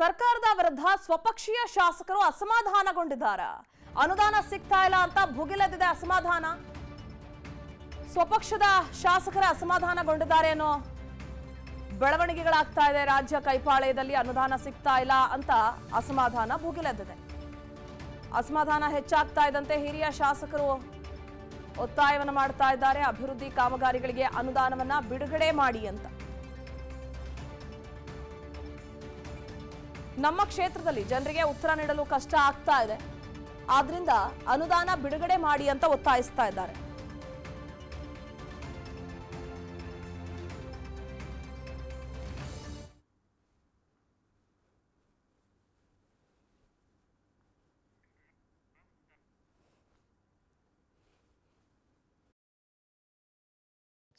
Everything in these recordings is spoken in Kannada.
ಸರ್ಕಾರದ ವಿರುದ್ಧ ಸ್ವಪಕ್ಷೀಯ ಶಾಸಕರು ಅಸಮಾಧಾನಗೊಂಡಿದ್ದಾರೆ ಅನುದಾನ ಸಿಗ್ತಾ ಇಲ್ಲ ಅಂತ ಭುಗಿಲದಿದೆ ಅಸಮಾಧಾನ ಸ್ವಪಕ್ಷದ ಶಾಸಕರ ಅಸಮಾಧಾನಗೊಂಡಿದ್ದಾರೆ ಅನ್ನೋ ಬೆಳವಣಿಗೆಗಳಾಗ್ತಾ ಇದೆ ರಾಜ್ಯ ಕೈಪಾಳೆಯದಲ್ಲಿ ಅನುದಾನ ಸಿಗ್ತಾ ಇಲ್ಲ ಅಂತ ಅಸಮಾಧಾನ ಭುಗಿಲೆದ್ದಿದೆ ಅಸಮಾಧಾನ ಹೆಚ್ಚಾಗ್ತಾ ಇದ್ದಂತೆ ಹಿರಿಯ ಶಾಸಕರು ಒತ್ತಾಯವನ್ನು ಮಾಡ್ತಾ ಇದ್ದಾರೆ ಅಭಿವೃದ್ಧಿ ಕಾಮಗಾರಿಗಳಿಗೆ ಅನುದಾನವನ್ನ ಬಿಡುಗಡೆ ಮಾಡಿ ಅಂತ ನಮ್ಮ ಕ್ಷೇತ್ರದಲ್ಲಿ ಜನರಿಗೆ ಉತ್ತರ ನೀಡಲು ಕಷ್ಟ ಆಗ್ತಾ ಇದೆ ಆದ್ರಿಂದ ಅನುದಾನ ಬಿಡುಗಡೆ ಮಾಡಿ ಅಂತ ಒತ್ತಾಯಿಸ್ತಾ ಇದ್ದಾರೆ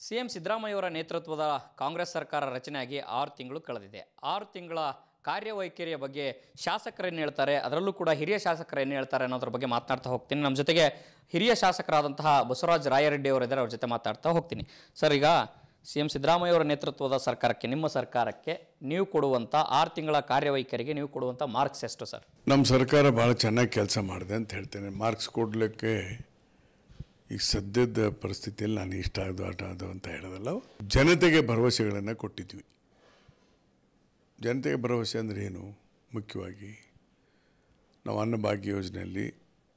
ಸಿಎಂ ಸಿದ್ದರಾಮಯ್ಯವರ ನೇತೃತ್ವದ ಕಾಂಗ್ರೆಸ್ ಸರ್ಕಾರ ರಚನೆಯಾಗಿ ಆರು ತಿಂಗಳು ಕಳೆದಿದೆ ಆರು ತಿಂಗಳ ಕಾರ್ಯವೈಖರಿಯ ಬಗ್ಗೆ ಶಾಸಕರೇನು ಹೇಳ್ತಾರೆ ಅದರಲ್ಲೂ ಕೂಡ ಹಿರಿಯ ಶಾಸಕರೇನು ಹೇಳ್ತಾರೆ ಅನ್ನೋದ್ರ ಬಗ್ಗೆ ಮಾತನಾಡ್ತಾ ಹೋಗ್ತೀನಿ ನಮ್ಮ ಜೊತೆಗೆ ಹಿರಿಯ ಶಾಸಕರಾದಂತಹ ಬಸವರಾಜ್ ರಾಯರೆಡ್ಡಿ ಅವರಿದ್ದಾರೆ ಅವ್ರ ಜೊತೆ ಮಾತಾಡ್ತಾ ಹೋಗ್ತೀನಿ ಸರ್ ಈಗ ಸಿ ಎಂ ಅವರ ನೇತೃತ್ವದ ಸರ್ಕಾರಕ್ಕೆ ನಿಮ್ಮ ಸರ್ಕಾರಕ್ಕೆ ನೀವು ಕೊಡುವಂಥ ಆರು ತಿಂಗಳ ಕಾರ್ಯವೈಖರಿಗೆ ನೀವು ಕೊಡುವಂಥ ಮಾರ್ಕ್ಸ್ ಎಷ್ಟು ಸರ್ ನಮ್ಮ ಸರ್ಕಾರ ಭಾಳ ಚೆನ್ನಾಗಿ ಕೆಲಸ ಮಾಡಿದೆ ಅಂತ ಹೇಳ್ತೇನೆ ಮಾರ್ಕ್ಸ್ ಕೊಡಲಿಕ್ಕೆ ಈಗ ಸದ್ಯದ ಪರಿಸ್ಥಿತಿಯಲ್ಲಿ ನಾನು ಇಷ್ಟ ಆದ ಆಟ ಅದು ಅಂತ ಹೇಳೋದಲ್ಲ ಜನತೆಗೆ ಭರವಸೆಗಳನ್ನು ಕೊಟ್ಟಿದ್ವಿ ಜನತೆಗೆ ಭರವಸೆ ಅಂದರೆ ಏನು ಮುಖ್ಯವಾಗಿ ನಾವು ಅನ್ನಭಾಗ್ಯ ಯೋಜನೆಯಲ್ಲಿ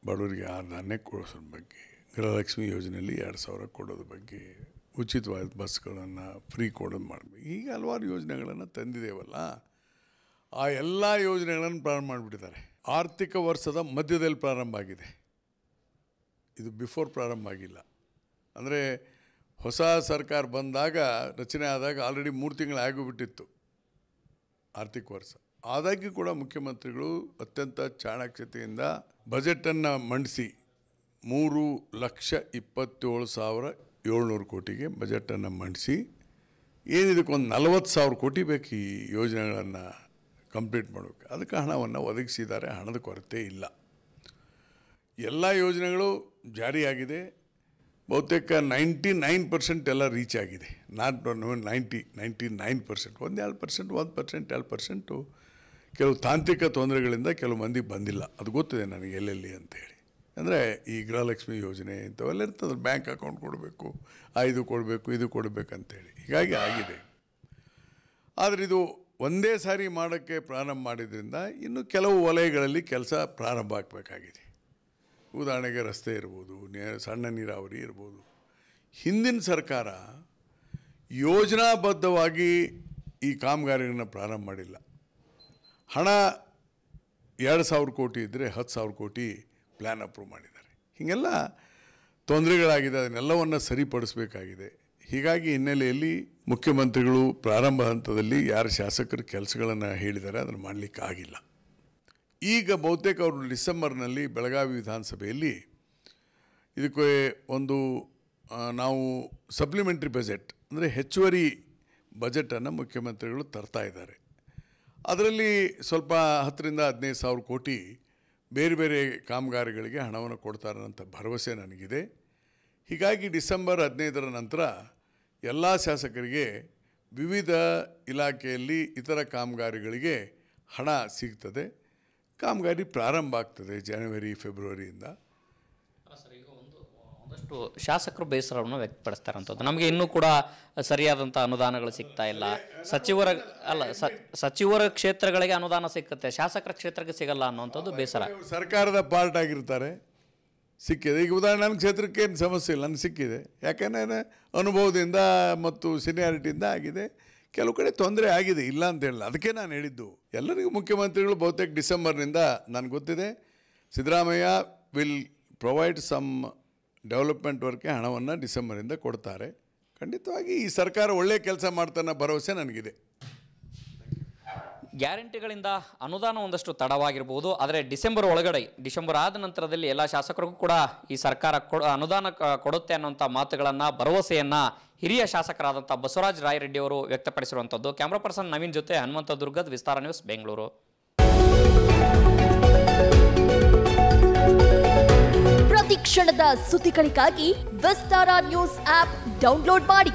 ಬಡವರಿಗೆ ಆರು ಧಾನ್ಯ ಕೊಡಿಸೋದ್ರ ಬಗ್ಗೆ ಗೃಹಲಕ್ಷ್ಮಿ ಯೋಜನೆಯಲ್ಲಿ ಎರಡು ಸಾವಿರ ಕೊಡೋದ್ರ ಬಗ್ಗೆ ಉಚಿತವಾದ ಬಸ್ಗಳನ್ನು ಫ್ರೀ ಕೊಡೋದು ಮಾಡಬೇಕು ಈಗ ಹಲವಾರು ಯೋಜನೆಗಳನ್ನು ತಂದಿದ್ದೇವಲ್ಲ ಆ ಎಲ್ಲ ಯೋಜನೆಗಳನ್ನು ಪ್ರಾರಂಭ ಮಾಡಿಬಿಟ್ಟಿದ್ದಾರೆ ಆರ್ಥಿಕ ವರ್ಷದ ಮಧ್ಯದಲ್ಲಿ ಪ್ರಾರಂಭ ಆಗಿದೆ ಇದು ಬಿಫೋರ್ ಪ್ರಾರಂಭ ಆಗಿಲ್ಲ ಅಂದರೆ ಹೊಸ ಸರ್ಕಾರ ಬಂದಾಗ ರಚನೆ ಆದಾಗ ಆಲ್ರೆಡಿ ಮೂರು ತಿಂಗಳು ಆಗಿಬಿಟ್ಟಿತ್ತು ಆರ್ಥಿಕ ವರ್ಷ ಆದಾಗ್ಯೂ ಕೂಡ ಮುಖ್ಯಮಂತ್ರಿಗಳು ಅತ್ಯಂತ ಚಾಣಾಕ್ಷತೆಯಿಂದ ಬಜೆಟನ್ನು ಮಂಡಿಸಿ ಮೂರು ಲಕ್ಷ ಇಪ್ಪತ್ತೇಳು ಸಾವಿರ ಏಳ್ನೂರು ಕೋಟಿಗೆ ಬಜೆಟನ್ನು ಮಂಡಿಸಿ ಏನಿದಕ್ಕೊಂದು ನಲವತ್ತು ಸಾವಿರ ಕೋಟಿ ಬೇಕು ಈ ಯೋಜನೆಗಳನ್ನು ಕಂಪ್ಲೀಟ್ ಮಾಡಬೇಕು ಅದಕ್ಕೆ ಹಣವನ್ನು ಒದಗಿಸಿದ್ದಾರೆ ಹಣದ ಕೊರತೆ ಇಲ್ಲ ಎಲ್ಲ ಯೋಜನೆಗಳು ಜಾರಿಯಾಗಿದೆ ಬಹುತೇಕ ನೈಂಟಿ ನೈನ್ ಪರ್ಸೆಂಟ್ ಎಲ್ಲ ರೀಚ್ ಆಗಿದೆ not ninety ninety nine percent ಒಂದು ಎರಡು ಪರ್ಸೆಂಟ್ ಒಂದು ಪರ್ಸೆಂಟ್ ಎರಡು ಪರ್ಸೆಂಟು ಕೆಲವು ತಾಂತ್ರಿಕ ತೊಂದರೆಗಳಿಂದ ಕೆಲವು ಮಂದಿ ಬಂದಿಲ್ಲ ಅದು ಗೊತ್ತಿದೆ ನನಗೆ ಎಲ್ಲೆಲ್ಲಿ ಅಂತೇಳಿ ಅಂದರೆ ಈ ಗೃಹಲಕ್ಷ್ಮಿ ಯೋಜನೆ ಇಂಥವೆಲ್ಲ ಇರ್ತದೆ ಬ್ಯಾಂಕ್ ಅಕೌಂಟ್ ಕೊಡಬೇಕು ಆ ಇದು ಕೊಡಬೇಕು ಇದು ಕೊಡಬೇಕಂತೇಳಿ ಹೀಗಾಗಿ ಆಗಿದೆ ಆದರೆ ಇದು ಒಂದೇ ಸಾರಿ ಮಾಡೋಕ್ಕೆ ಪ್ರಾರಂಭ ಮಾಡಿದ್ರಿಂದ ಇನ್ನು ಕೆಲವು ವಲಯಗಳಲ್ಲಿ ಕೆಲಸ ಪ್ರಾರಂಭ ಆಗಬೇಕಾಗಿದೆ ಉದಾಹರಣೆಗೆ ರಸ್ತೆ ಇರ್ಬೋದು ನೇ ಸಣ್ಣ ನೀರಾವರಿ ಇರ್ಬೋದು ಹಿಂದಿನ ಸರ್ಕಾರ ಯೋಜನಾಬದ್ಧವಾಗಿ ಈ ಕಾಮಗಾರಿಗಳನ್ನ ಪ್ರಾರಂಭ ಮಾಡಿಲ್ಲ ಹಣ ಎರಡು ಸಾವಿರ ಕೋಟಿ ಇದ್ದರೆ ಹತ್ತು ಸಾವಿರ ಕೋಟಿ ಪ್ಲ್ಯಾನ್ ಅಪ್ರೂವ್ ಮಾಡಿದ್ದಾರೆ ಹೀಗೆಲ್ಲ ತೊಂದರೆಗಳಾಗಿದೆ ಅದನ್ನೆಲ್ಲವನ್ನು ಸರಿಪಡಿಸಬೇಕಾಗಿದೆ ಹೀಗಾಗಿ ಹಿನ್ನೆಲೆಯಲ್ಲಿ ಮುಖ್ಯಮಂತ್ರಿಗಳು ಪ್ರಾರಂಭ ಹಂತದಲ್ಲಿ ಯಾರು ಶಾಸಕರು ಕೆಲಸಗಳನ್ನು ಹೇಳಿದ್ದಾರೆ ಅದನ್ನು ಮಾಡಲಿಕ್ಕಾಗಿಲ್ಲ ಈಗ ಬಹುತೇಕ ಅವರು ಡಿಸೆಂಬರ್ನಲ್ಲಿ ಬೆಳಗಾವಿ ವಿಧಾನಸಭೆಯಲ್ಲಿ ಇದಕ್ಕೆ ಒಂದು ನಾವು ಸಪ್ಲಿಮೆಂಟ್ರಿ ಬಜೆಟ್ ಅಂದರೆ ಹೆಚ್ಚುವರಿ ಬಜೆಟನ್ನು ಮುಖ್ಯಮಂತ್ರಿಗಳು ತರ್ತಾ ಇದ್ದಾರೆ ಅದರಲ್ಲಿ ಸ್ವಲ್ಪ ಹತ್ತರಿಂದ ಹದಿನೈದು ಸಾವಿರ ಕೋಟಿ ಬೇರೆ ಬೇರೆ ಕಾಮಗಾರಿಗಳಿಗೆ ಹಣವನ್ನು ಕೊಡ್ತಾರೆ ಅಂತ ಭರವಸೆ ನನಗಿದೆ ಹೀಗಾಗಿ ಡಿಸೆಂಬರ್ ಹದಿನೈದರ ನಂತರ ಎಲ್ಲ ಶಾಸಕರಿಗೆ ವಿವಿಧ ಇಲಾಖೆಯಲ್ಲಿ ಇತರ ಕಾಮಗಾರಿಗಳಿಗೆ ಹಣ ಸಿಗ್ತದೆ ಕಾಮಗಾರಿ ಪ್ರಾರಂಭ ಆಗ್ತದೆ ಜನವರಿ ಫೆಬ್ರವರಿಯಿಂದ ಒಂದಷ್ಟು ಶಾಸಕರು ಬೇಸರವನ್ನು ವ್ಯಕ್ತಪಡಿಸ್ತಾರಂಥದ್ದು ನಮಗೆ ಇನ್ನೂ ಕೂಡ ಸರಿಯಾದಂಥ ಅನುದಾನಗಳು ಸಿಗ್ತಾ ಇಲ್ಲ ಸಚಿವರ ಅಲ್ಲ ಸಚಿವರ ಕ್ಷೇತ್ರಗಳಿಗೆ ಅನುದಾನ ಸಿಕ್ಕತ್ತೆ ಶಾಸಕರ ಕ್ಷೇತ್ರಕ್ಕೆ ಸಿಗಲ್ಲ ಅನ್ನುವಂಥದ್ದು ಬೇಸರ ಸರ್ಕಾರದ ಪಾರ್ಟ್ ಆಗಿರ್ತಾರೆ ಸಿಕ್ಕಿದೆ ಈಗ ಉದಾಹರಣೆ ನನ್ನ ಕ್ಷೇತ್ರಕ್ಕೆ ಏನು ಸಮಸ್ಯೆ ಇಲ್ಲ ನನಗೆ ಸಿಕ್ಕಿದೆ ಯಾಕೆಂದರೆ ಅನುಭವದಿಂದ ಮತ್ತು ಸೀನಿಯಾರಿಟಿಯಿಂದ ಆಗಿದೆ ಕೆಲವು ಕಡೆ ತೊಂದರೆ ಆಗಿದೆ ಇಲ್ಲ ಅಂತ ಹೇಳಲ್ಲ ಅದಕ್ಕೆ ನಾನು ಹೇಳಿದ್ದು ಎಲ್ಲರಿಗೂ ಮುಖ್ಯಮಂತ್ರಿಗಳು ಬಹುತೇಕ ಡಿಸೆಂಬರ್ನಿಂದ ನನಗೆ ಗೊತ್ತಿದೆ Siddaramaiah will provide some development ವರ್ಕ್ಗೆ ಹಣವನ್ನು ಡಿಸೆಂಬರಿಂದ ಕೊಡ್ತಾರೆ ಖಂಡಿತವಾಗಿ ಈ ಸರ್ಕಾರ ಒಳ್ಳೆಯ ಕೆಲಸ ಮಾಡ್ತಾನೆ ಭರವಸೆ ನನಗಿದೆ ಗ್ಯಾರಂಟಿಗಳಿಂದ ಅನುದಾನ ಒಂದಷ್ಟು ತಡವಾಗಿರ್ಬೋದು ಆದರೆ ಡಿಸೆಂಬರ್ ಒಳಗಡೆ ಡಿಸೆಂಬರ್ ಆದ ನಂತರದಲ್ಲಿ ಎಲ್ಲ ಶಾಸಕರಿಗೂ ಕೂಡ ಈ ಸರ್ಕಾರ ಅನುದಾನ ಕೊಡುತ್ತೆ ಅನ್ನುವಂಥ ಮಾತುಗಳನ್ನು ಭರವಸೆಯನ್ನು ಹಿರಿಯ ಶಾಸಕರಾದಂಥ ಬಸವರಾಜ ರಾಯರೆಡ್ಡಿ ಅವರು ವ್ಯಕ್ತಪಡಿಸಿರುವಂಥದ್ದು ಕ್ಯಾಮ್ರಾ ಪರ್ಸನ್ ನವೀನ್ ಜೊತೆ ಹನುಮಂತ ದುರ್ಗದ ವಿಸ್ತಾರ ನ್ಯೂಸ್ ಬೆಂಗಳೂರು ಪ್ರತಿ ಕ್ಷಣದ ಸುದ್ದಿಗಳಿಗಾಗಿ ವಿಸ್ತಾರ ನ್ಯೂಸ್ ಆಪ್ ಡೌನ್ಲೋಡ್ ಮಾಡಿ